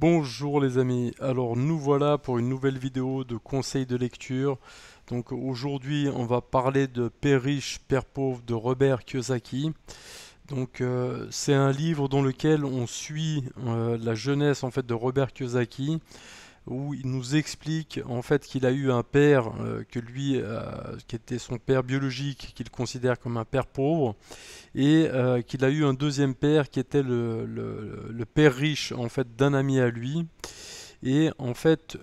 Bonjour les amis, alors nous voilà pour une nouvelle vidéo de conseils de lecture. Donc aujourd'hui on va parler de Père riche, Père pauvre de Robert Kiyosaki. Donc euh, c'est un livre dans lequel on suit euh, la jeunesse en fait de Robert Kiyosaki où il nous explique en fait qu'il a eu un père euh, que lui, euh, qui était son père biologique, qu'il considère comme un père pauvre, et euh, qu'il a eu un deuxième père qui était le, père riche en fait d'un ami à lui. Et en fait,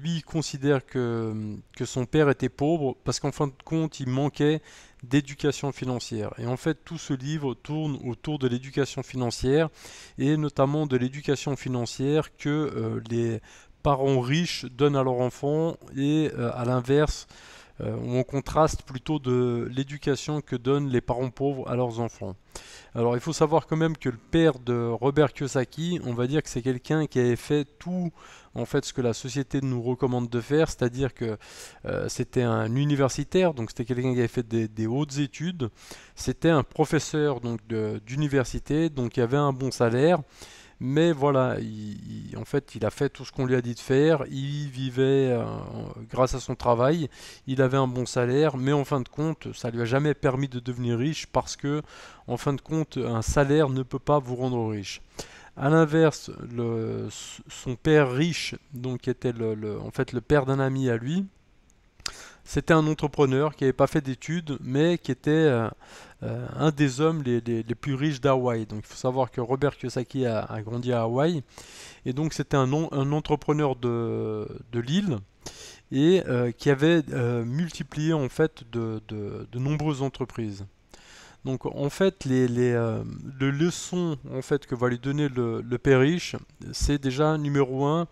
lui considère que, que son père était pauvre parce qu'en fin de compte, il manquait d'éducation financière. Et en fait, tout ce livre tourne autour de l'éducation financière et notamment de l'éducation financière que les parents riches donnent à leurs enfants et euh, à l'inverse, euh, on contraste plutôt de l'éducation que donnent les parents pauvres à leurs enfants. Alors il faut savoir quand même que le père de Robert Kiyosaki, on va dire que c'est quelqu'un qui avait fait tout en fait ce que la société nous recommande de faire, c'est-à-dire que euh, c'était un universitaire, donc c'était quelqu'un qui avait fait des, hautes études, c'était un professeur donc d'université, donc il avait un bon salaire, mais voilà, en fait, il a fait tout ce qu'on lui a dit de faire. Il vivait euh, grâce à son travail. Il avait un bon salaire, mais en fin de compte, ça lui a jamais permis de devenir riche parce que, en fin de compte, un salaire ne peut pas vous rendre riche. A l'inverse, son père riche, donc était en fait le père d'un ami à lui, c'était un entrepreneur qui n'avait pas fait d'études, mais qui était euh, euh, un des hommes les, plus riches d'Hawaï. Donc il faut savoir que Robert Kiyosaki a, grandi à Hawaï. Et donc c'était un, entrepreneur de, l'île et euh, qui avait multiplié en fait de, nombreuses entreprises. Donc en fait les, leçons en fait que va lui donner le, le père riche, c'est déjà numéro un,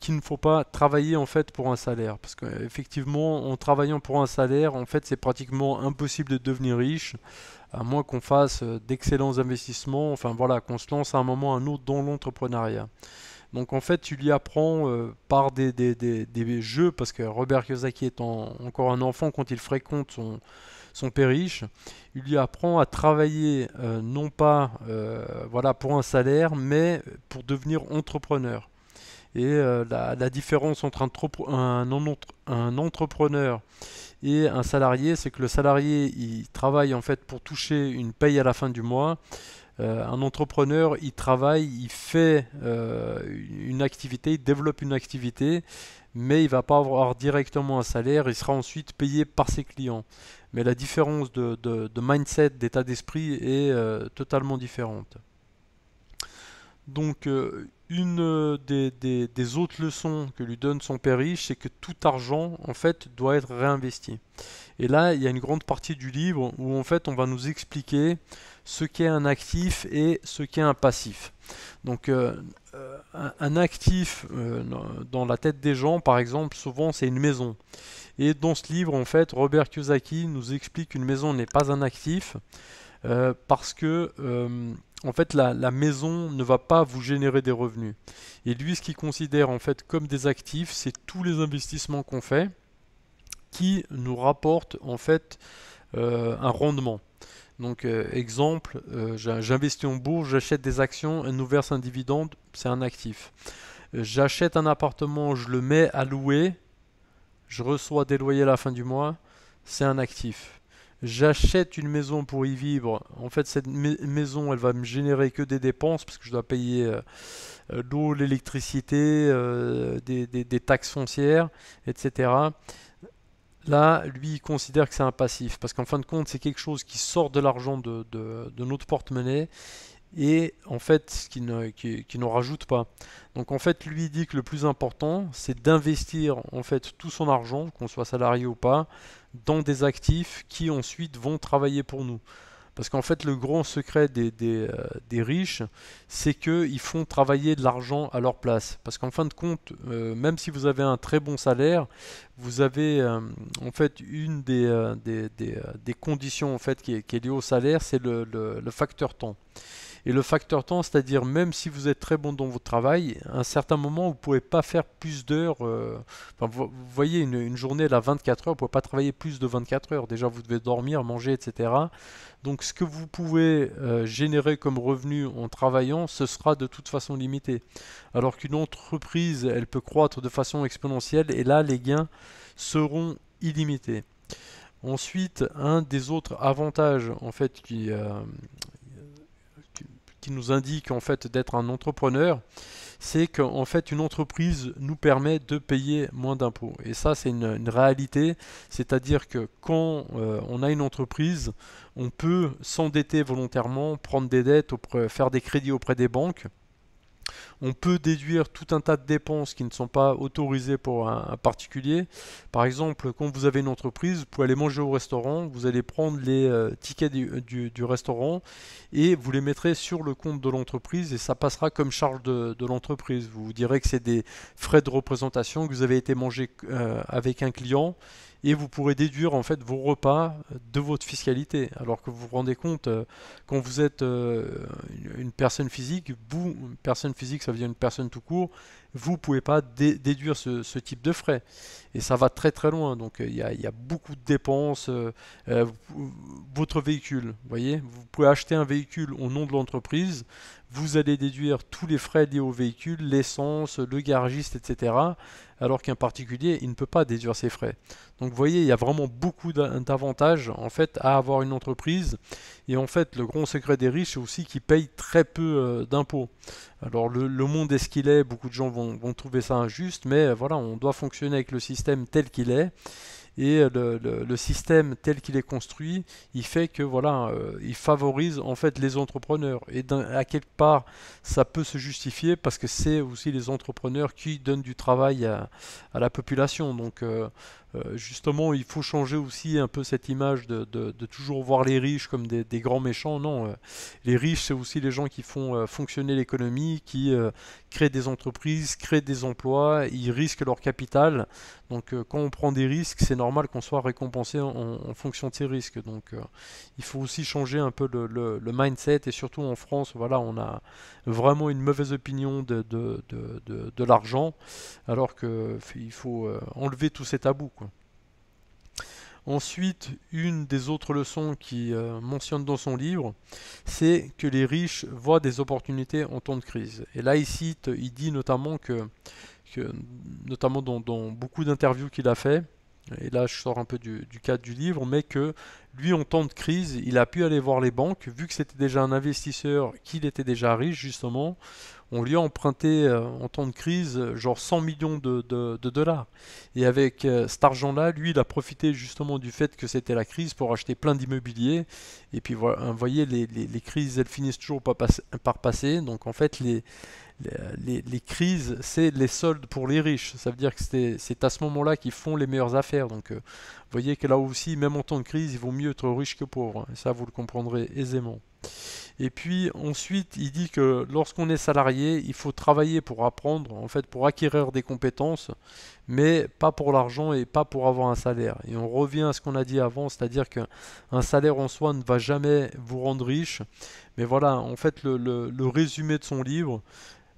qu'il ne faut pas travailler en fait pour un salaire. Parce qu'effectivement, en travaillant pour un salaire, en fait, c'est pratiquement impossible de devenir riche, à moins qu'on fasse euh, d'excellents investissements, enfin voilà, qu'on se lance à un moment ou à un autre dans l'entrepreneuriat. Donc en fait, tu lui apprends euh, par des, des, jeux, parce que Robert Kiyosaki étant encore un enfant, quand il fréquente son, père riche, il lui apprend à travailler euh, non pas voilà, pour un salaire, mais pour devenir entrepreneur. Et euh, la, différence entre un, entrepreneur et un salarié, c'est que le salarié, il travaille en fait pour toucher une paye à la fin du mois. Euh, un entrepreneur, il travaille, il fait euh, une activité, il développe une activité, mais il ne va pas avoir directement un salaire, il sera ensuite payé par ses clients. Mais la différence de, mindset, d'état d'esprit est totalement différente. Donc, euh, une euh, des, autres leçons que lui donne son père riche, c'est que tout argent, en fait, doit être réinvesti. Et là, il y a une grande partie du livre où, en fait, on va nous expliquer ce qu'est un actif et ce qu'est un passif. Donc, euh, un, actif dans la tête des gens, par exemple, souvent, c'est une maison. Et dans ce livre, en fait, Robert Kiyosaki nous explique qu'une maison n'est pas un actif parce que en fait, la, maison ne va pas vous générer des revenus. Et lui, ce qu'il considère en fait comme des actifs, c'est tous les investissements qu'on fait qui nous rapportent en fait euh, un rendement. Donc, euh, exemple, euh, j'investis en bourse, j'achète des actions, elle nous verse un dividende, c'est un actif. J'achète un appartement, je le mets à louer, je reçois des loyers à la fin du mois, c'est un actif j'achète une maison pour y vivre. En fait, cette maison, elle va me générer que des dépenses parce que je dois payer euh, euh, l'eau, l'électricité, euh, des, taxes foncières, etc. Là, lui, il considère que c'est un passif parce qu'en fin de compte, c'est quelque chose qui sort de l'argent de notre porte-monnaie et en fait ce qui ne, qui, qui n'en rajoute pas. Donc en fait lui dit que le plus important c'est d'investir en fait tout son argent, qu'on soit salarié ou pas, dans des actifs qui ensuite vont travailler pour nous. Parce qu'en fait le grand secret des, des, euh, des riches c'est qu'ils font travailler de l'argent à leur place. Parce qu'en fin de compte, euh, même si vous avez un très bon salaire, vous avez euh, en fait une des, des, conditions en fait qui est, liée au salaire, c'est le, le facteur temps. Et le facteur temps, c'est-à-dire même si vous êtes très bon dans votre travail, à un certain moment, vous ne pouvez pas faire plus d'heures. Euh, vous voyez, une, journée, à 24 heures, vous ne pouvez pas travailler plus de 24 heures. Déjà, vous devez dormir, manger, etc. Donc ce que vous pouvez euh, générer comme revenu en travaillant, ce sera de toute façon limité. Alors qu'une entreprise, elle peut croître de façon exponentielle, et là, les gains seront illimités. Ensuite, un des autres avantages en fait qui, euh, nous indique en fait d'être un entrepreneur, c'est qu'en fait une entreprise nous permet de payer moins d'impôts. Et ça c'est une, réalité, c'est-à-dire que quand euh, on a une entreprise, on peut s'endetter volontairement, prendre des dettes, faire des crédits auprès des banques on peut déduire tout un tas de dépenses qui ne sont pas autorisées pour un, particulier. Par exemple, quand vous avez une entreprise, vous pouvez aller manger au restaurant, vous allez prendre les euh, tickets du, restaurant et vous les mettrez sur le compte de l'entreprise et ça passera comme charge de, l'entreprise. Vous, vous direz que c'est des frais de représentation, que vous avez été manger euh, avec un client et vous pourrez déduire en fait vos repas euh, de votre fiscalité. Alors que vous vous rendez compte, euh, quand vous êtes euh, une personne physique, vous, une personne physique, ça veut dire une personne tout court, vous ne pouvez pas déduire ce, type de frais. Et ça va très très loin. Donc il y, y, a beaucoup de dépenses. votre véhicule, vous voyez, vous pouvez acheter un véhicule au nom de l'entreprise, vous allez déduire tous les frais liés au véhicule, l'essence, le garagiste, etc alors qu'un particulier, il ne peut pas déduire ses frais. Donc vous voyez, il y a vraiment beaucoup d'avantages en fait à avoir une entreprise. Et en fait, le grand secret des riches, c'est aussi qu'ils payent très peu euh, d'impôts. Alors le, monde est ce qu'il est, beaucoup de gens vont, vont trouver ça injuste, mais euh, voilà, on doit fonctionner avec le système tel qu'il est et euh, le, système tel qu'il est construit, il fait que voilà, euh, il favorise en fait les entrepreneurs et à quelque part ça peut se justifier parce que c'est aussi les entrepreneurs qui donnent du travail à, la population. Donc euh, euh, justement, il faut changer aussi un peu cette image de, toujours voir les riches comme des, grands méchants. Non, euh, les riches, c'est aussi les gens qui font euh, fonctionner l'économie, qui créent des entreprises, créent des emplois, ils risquent leur capital. Donc, quand on prend des risques, c'est normal qu'on soit récompensé en, fonction de ces risques. Donc, il faut aussi changer un peu le, mindset et surtout en France, voilà, on a vraiment une mauvaise opinion de, de l'argent, alors qu'il faut enlever tous ces tabous. Ensuite, une des autres leçons qu'il euh, mentionne dans son livre, c'est que les riches voient des opportunités en temps de crise. Et là, il cite, il dit notamment que, notamment dans, beaucoup d'interviews qu'il a fait, et là je sors un peu du, cadre du livre, mais que lui en temps de crise, il a pu aller voir les banques, vu que c'était déjà un investisseur, qu'il était déjà riche justement, on lui a emprunté euh, en temps de crise euh, genre 100 millions de, dollars. Et avec euh, cet argent-là, lui, il a profité justement du fait que c'était la crise pour acheter plein d'immobilier. Et puis, vous hein, voyez, les, crises, elles finissent toujours par, passer, Donc, en fait, les, les, crises, c'est les soldes pour les riches. Ça veut dire que c'est à ce moment-là qu'ils font les meilleures affaires. Donc, vous voyez que là aussi, même en temps de crise, il vaut mieux être riche que pauvre. ça, vous le comprendrez aisément. Et puis ensuite, il dit que lorsqu'on est salarié, il faut travailler pour apprendre, en fait pour acquérir des compétences, mais pas pour l'argent et pas pour avoir un salaire. Et on revient à ce qu'on a dit avant, c'est-à-dire qu'un salaire en soi ne va jamais vous rendre riche. Mais voilà, en fait, le, résumé de son livre,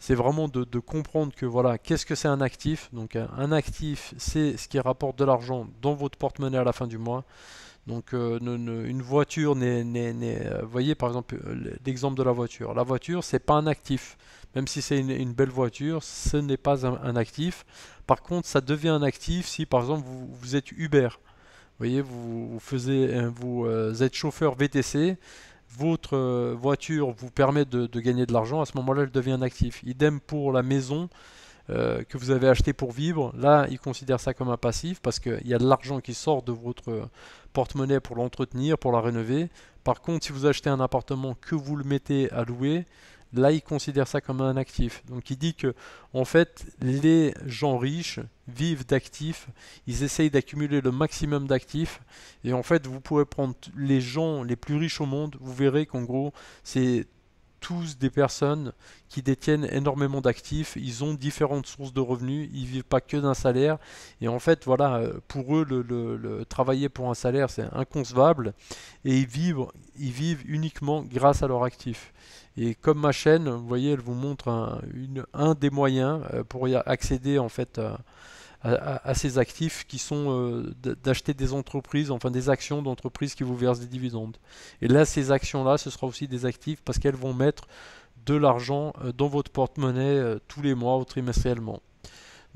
c'est vraiment de, de, comprendre que voilà, qu'est-ce que c'est un actif Donc un actif, c'est ce qui rapporte de l'argent dans votre porte-monnaie à la fin du mois. Donc euh, une voiture n'est... Euh, vous voyez par exemple euh, l'exemple de la voiture. La voiture, ce n'est pas un actif. Même si c'est une, belle voiture, ce n'est pas un, actif. Par contre, ça devient un actif si par exemple vous, êtes Uber. Vous voyez, vous, vous, vous êtes chauffeur VTC, votre voiture vous permet de gagner de l'argent, à ce moment-là, elle devient un actif. Idem pour la maison. Euh, que vous avez acheté pour vivre, là, ils considèrent ça comme un passif parce qu'il y a de l'argent qui sort de votre porte-monnaie pour l'entretenir, pour la rénover. Par contre, si vous achetez un appartement que vous le mettez à louer, là, ils considèrent ça comme un actif. Donc, il dit que, en fait, les gens riches vivent d'actifs, ils essayent d'accumuler le maximum d'actifs, et en fait, vous pouvez prendre les gens les plus riches au monde, vous verrez qu'en gros, c'est des personnes qui détiennent énormément d'actifs, ils ont différentes sources de revenus, ils vivent pas que d'un salaire. Et en fait, voilà, euh, pour eux, le, travailler pour un salaire, c'est inconcevable. Et ils vivent, ils vivent uniquement grâce à leurs actifs. Et comme ma chaîne, vous voyez, elle vous montre un, un des moyens euh, pour y accéder en fait à euh, à, ces actifs qui sont euh, d'acheter des entreprises, enfin des actions d'entreprises qui vous versent des dividendes. Et là, ces actions-là, ce sera aussi des actifs parce qu'elles vont mettre de l'argent euh, dans votre porte-monnaie euh, tous les mois ou trimestriellement.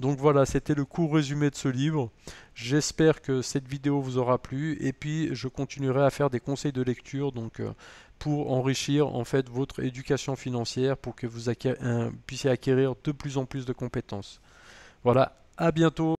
Donc voilà, c'était le court résumé de ce livre. J'espère que cette vidéo vous aura plu et puis je continuerai à faire des conseils de lecture donc pour enrichir en fait votre éducation financière pour que vous puissiez acquérir de plus en plus de compétences. Voilà, à bientôt.